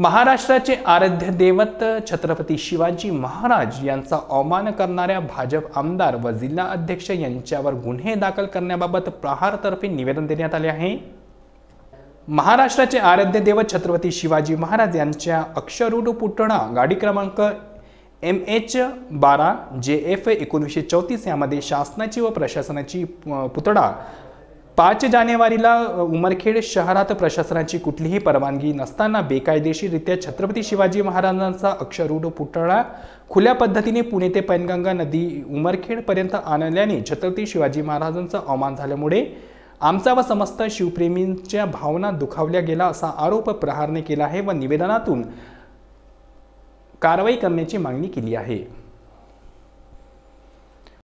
महाराष्ट्राचे आराध्य दैवत छत्रपती शिवाजी महाराज यांचा अवमान करणाऱ्या भाजप आमदार व जिल्हा अध्यक्ष यांच्यावर गुन्हे दाखल करण्याबाबत प्रहारतर्फे निवेदन देण्यात आले आहे महाराष्ट्राचे आराध्य दैवत छत्रपती शिवाजी महाराज यांच्या अक्षरूढ पुतणा गाडी क्रमांक एम एच बारा जे एफ एकोणीसशे चौतीस यामध्ये शासनाची व प्रशासनाची पुतळा पाच जानेवारीला उमरखेड शहरात प्रशासनाची कुठलीही परवानगी नसताना बेकायदेशीररित्या छत्रपती शिवाजी महाराजांचा अक्षरूढ पुतळा खुल्या पद्धतीने पुणे ते पैनगंगा नदी उमरखेडपर्यंत आणल्याने छत्रपती शिवाजी महाराजांचा अवमान झाल्यामुळे आमचा व समस्त शिवप्रेमींच्या भावना दुखावल्या गेला असा आरोप प्रहारने केला आहे व निवेदनातून कारवाई करण्याची मागणी केली आहे